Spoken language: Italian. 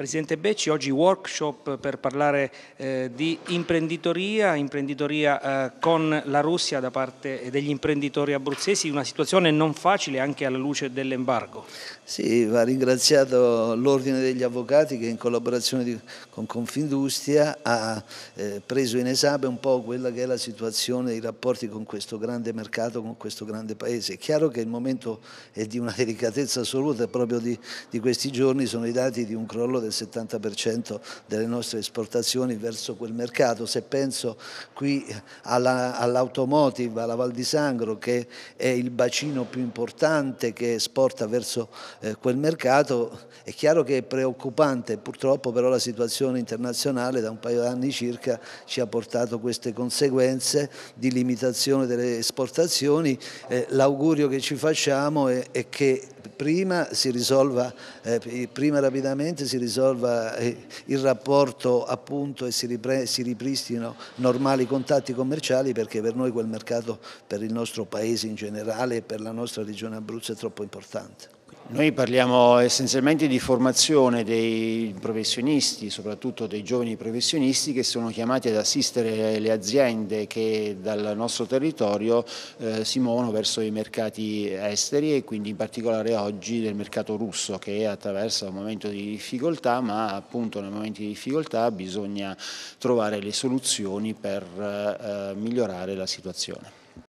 Presidente Becci, oggi workshop per parlare eh, di imprenditoria, imprenditoria eh, con la Russia da parte degli imprenditori abruzzesi, una situazione non facile anche alla luce dell'embargo. Sì, va ringraziato l'Ordine degli Avvocati che in collaborazione di, con Confindustria ha eh, preso in esame un po' quella che è la situazione, i rapporti con questo grande mercato, con questo grande paese. È chiaro che il momento è di una delicatezza assoluta, proprio di, di questi giorni sono i dati di un crollo del del 70% delle nostre esportazioni verso quel mercato. Se penso qui all'automotive, alla, Val di Sangro che è il bacino più importante che esporta verso eh, quel mercato, è chiaro che è preoccupante, purtroppo però la situazione internazionale da un paio d'anni circa ci ha portato queste conseguenze di limitazione delle esportazioni. Eh, l'augurio che ci facciamo è che prima, risolva, eh, prima rapidamente si risolva eh, il rapporto appunto e si, si ripristino normali contatti commerciali perché per noi quel mercato, per il nostro paese in generale e per la nostra regione Abruzzo è troppo importante. Noi parliamo essenzialmente di formazione dei professionisti, soprattutto dei giovani professionisti che sono chiamati ad assistere le aziende che dal nostro territorio eh, si muovono verso i mercati esteri e quindi in particolare oggi del mercato russo che attraversa un momento di difficoltà ma appunto nei momenti di difficoltà bisogna trovare le soluzioni per eh, migliorare la situazione.